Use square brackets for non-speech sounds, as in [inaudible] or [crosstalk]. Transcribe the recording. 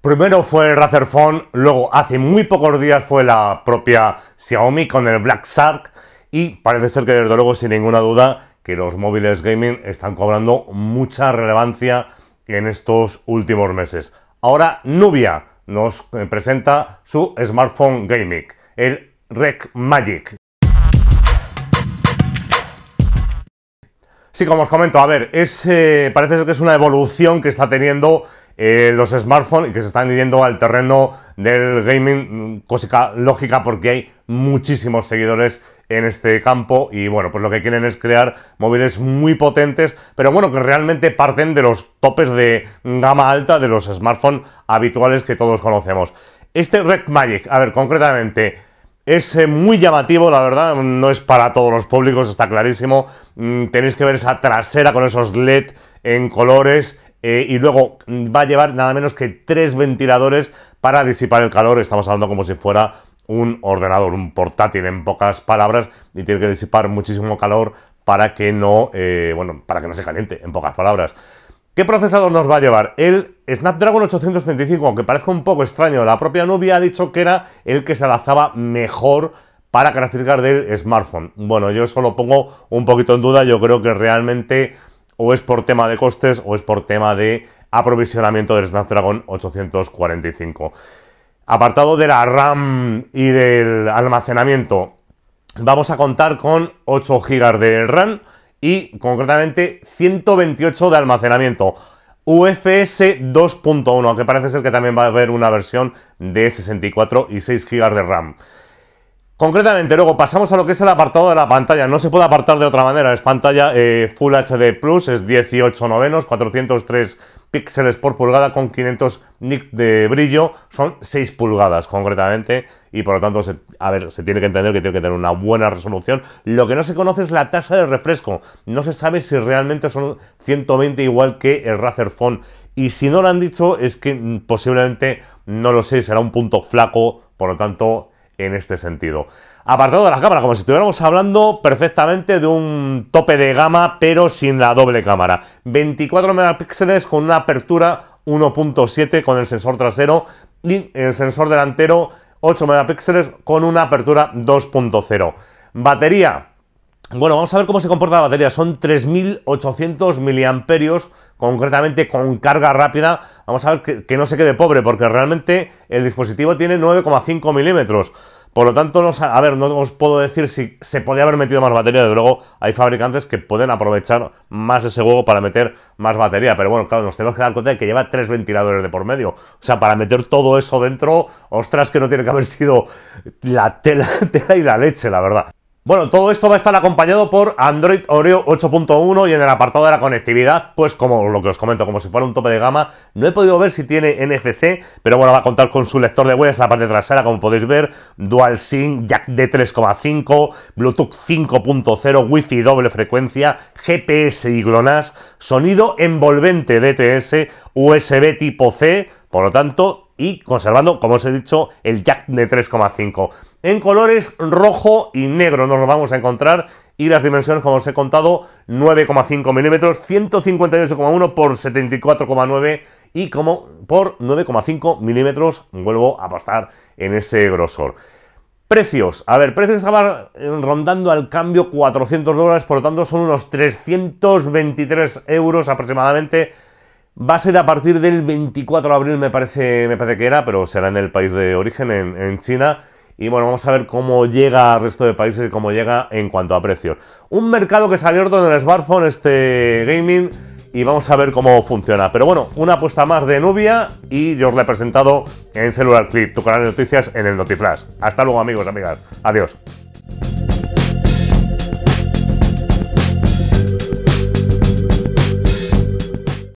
Primero fue Phone, luego hace muy pocos días fue la propia Xiaomi con el Black Shark y parece ser que desde luego sin ninguna duda que los móviles gaming están cobrando mucha relevancia en estos últimos meses. Ahora Nubia nos presenta su smartphone gaming, el Rec Magic, Sí, como os comento, a ver, eh, parece que es una evolución que está teniendo eh, los smartphones y que se están yendo al terreno del gaming, mm, cosa lógica porque hay muchísimos seguidores en este campo y bueno, pues lo que quieren es crear móviles muy potentes, pero bueno, que realmente parten de los topes de gama alta de los smartphones habituales que todos conocemos. Este Red Magic, a ver, concretamente, es eh, muy llamativo, la verdad, no es para todos los públicos, está clarísimo. Mm, tenéis que ver esa trasera con esos LED en colores eh, y luego mm, va a llevar nada menos que tres ventiladores para disipar el calor. Estamos hablando como si fuera un ordenador, un portátil en pocas palabras y tiene que disipar muchísimo calor para que no, eh, bueno, para que no se caliente, en pocas palabras. ¿Qué procesador nos va a llevar? El Snapdragon 835, aunque parezca un poco extraño, la propia Nubia ha dicho que era el que se adaptaba mejor para caracterizar del smartphone. Bueno, yo eso lo pongo un poquito en duda, yo creo que realmente o es por tema de costes o es por tema de aprovisionamiento del Snapdragon 845. Apartado de la RAM y del almacenamiento, vamos a contar con 8 GB de RAM, y concretamente 128 de almacenamiento. UFS 2.1, aunque parece ser que también va a haber una versión de 64 y 6 GB de RAM. Concretamente, luego pasamos a lo que es el apartado de la pantalla. No se puede apartar de otra manera. Es pantalla eh, Full HD Plus, es 18 novenos, 403 píxeles por pulgada con 500 nits de brillo. Son 6 pulgadas concretamente y por lo tanto, a ver, se tiene que entender que tiene que tener una buena resolución. Lo que no se conoce es la tasa de refresco. No se sabe si realmente son 120 igual que el Razer Phone. Y si no lo han dicho es que posiblemente, no lo sé, será un punto flaco. Por lo tanto en este sentido. Apartado de la cámara, como si estuviéramos hablando perfectamente de un tope de gama, pero sin la doble cámara. 24 megapíxeles con una apertura 1.7 con el sensor trasero y el sensor delantero 8 megapíxeles con una apertura 2.0. Batería, bueno, vamos a ver cómo se comporta la batería. Son 3.800 miliamperios, concretamente con carga rápida. Vamos a ver que, no se quede pobre, porque realmente el dispositivo tiene 9,5 milímetros. Por lo tanto, no, a ver, no os puedo decir si se podía haber metido más batería. De luego, hay fabricantes que pueden aprovechar más ese huevo para meter más batería. Pero bueno, claro, nos tenemos que dar cuenta de que lleva tres ventiladores de por medio. O sea, para meter todo eso dentro, ostras, que no tiene que haber sido la tela [laughs] y la leche, la verdad. Bueno, todo esto va a estar acompañado por Android Oreo 8.1 y en el apartado de la conectividad, pues como lo que os comento, como si fuera un tope de gama, no he podido ver si tiene NFC, pero bueno, va a contar con su lector de huellas en la parte trasera, como podéis ver, Dual SIM, jack de 3,5, Bluetooth 5.0, Wi-Fi doble frecuencia, GPS y GLONASS, sonido envolvente DTS, USB tipo C, por lo tanto, y conservando, como os he dicho, el jack de 3,5. En colores rojo y negro nos lo vamos a encontrar y las dimensiones, como os he contado, 9,5 milímetros, 158,1 por 74,9 y como por 9,5 milímetros vuelvo a apostar en ese grosor. Precios. A ver, precios estaban eh, rondando al cambio 400 dólares, por lo tanto son unos 323 euros aproximadamente Va a ser a partir del 24 de abril, me parece, me que era, pero será en el país de origen, en, China. Y bueno, vamos a ver cómo llega al resto de países y cómo llega en cuanto a precios. Un mercado que se ha abierto en el smartphone, este gaming, y vamos a ver cómo funciona. Pero bueno, una apuesta más de Nubia y yo os la he presentado en Celular Clip, tu canal de noticias en el Notiflash. Hasta luego amigos, amigas. Adiós.